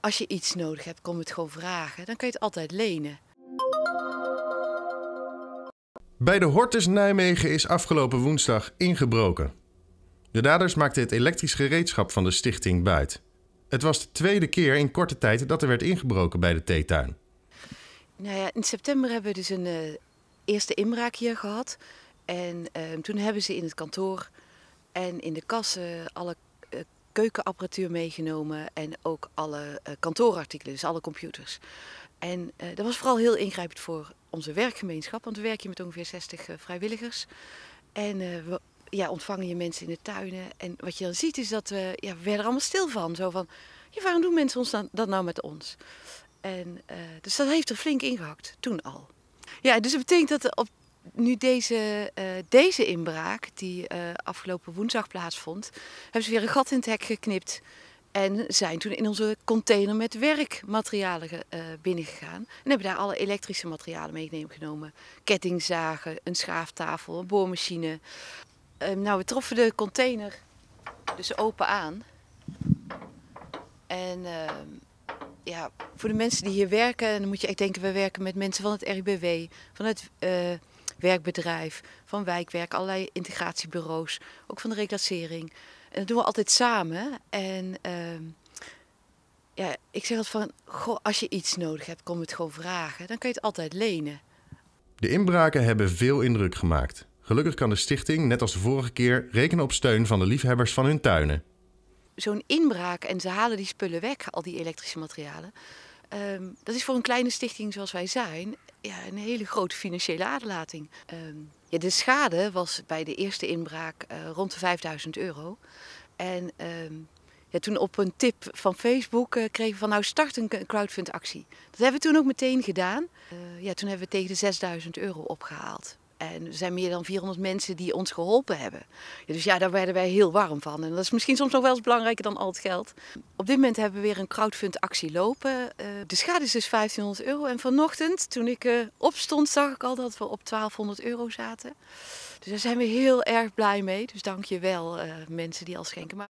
als je iets nodig hebt, kom het gewoon vragen. Dan kun je het altijd lenen. Bij de Hortus Nijmegen is afgelopen woensdag ingebroken. De daders maakten het elektrisch gereedschap van de stichting buit. Het was de tweede keer in korte tijd dat er werd ingebroken bij de theetuin. Nou ja, in september hebben we dus een eh, eerste inbraak hier gehad. En ehm, toen hebben ze in het kantoor en in de kassen alle keukenapparatuur meegenomen en ook alle eh, kantoorartikelen, dus alle computers. En eh, dat was vooral heel ingrijpend voor onze werkgemeenschap, want we werken met ongeveer 60 eh, vrijwilligers. En we ja, ontvangen je mensen in de tuinen. En wat je dan ziet is dat we, ja, we werden er allemaal stil van. Zo van, ja, waarom doen mensen ons dan, dat nou met ons? En, dus dat heeft er flink ingehakt, toen al. Ja, dus dat betekent dat op nu deze, eh, deze inbraak, die eh, afgelopen woensdag plaatsvond, hebben ze weer een gat in het hek geknipt. En zijn toen in onze container met werkmaterialen eh, binnengegaan. En hebben daar alle elektrische materialen mee meegenomen. Kettingzagen, een schaaftafel, een boormachine. Ehm, nou, we troffen de container dus open aan. En ehm, ja, voor de mensen die hier werken, dan moet je echt denken, we werken met mensen van het RIBW, van het werkbedrijf, van wijkwerk, allerlei integratiebureaus, ook van de reclassering. En dat doen we altijd samen. En ehm, ja, ik zeg altijd van, goh, als je iets nodig hebt, kom het gewoon vragen. Dan kun je het altijd lenen. De inbraken hebben veel indruk gemaakt. Gelukkig kan de stichting, net als de vorige keer, rekenen op steun van de liefhebbers van hun tuinen. Zo'n inbraak en ze halen die spullen weg, al die elektrische materialen. Ehm, dat is voor een kleine stichting zoals wij zijn ja, een hele grote financiële aderlating. Ehm, ja, de schade was bij de eerste inbraak eh, rond de 5000 euro. En um, ja, toen op een tip van Facebook eh, kregen we van nou start een crowdfundactie. Dat hebben we toen ook meteen gedaan. Eh, ja, toen hebben we tegen de 6000 euro opgehaald. En er zijn meer dan 400 mensen die ons geholpen hebben. Ja, dus ja, daar werden wij heel warm van. En dat is misschien soms nog wel eens belangrijker dan al het geld. Op dit moment hebben we weer een crowdfund actie lopen. Eh, de schade is dus 1500 euro. En vanochtend, toen ik uh, opstond, zag ik al dat we op 1200 euro zaten. Dus daar zijn we heel erg blij mee. Dus dank je wel, eh, mensen die al schenken. Maar...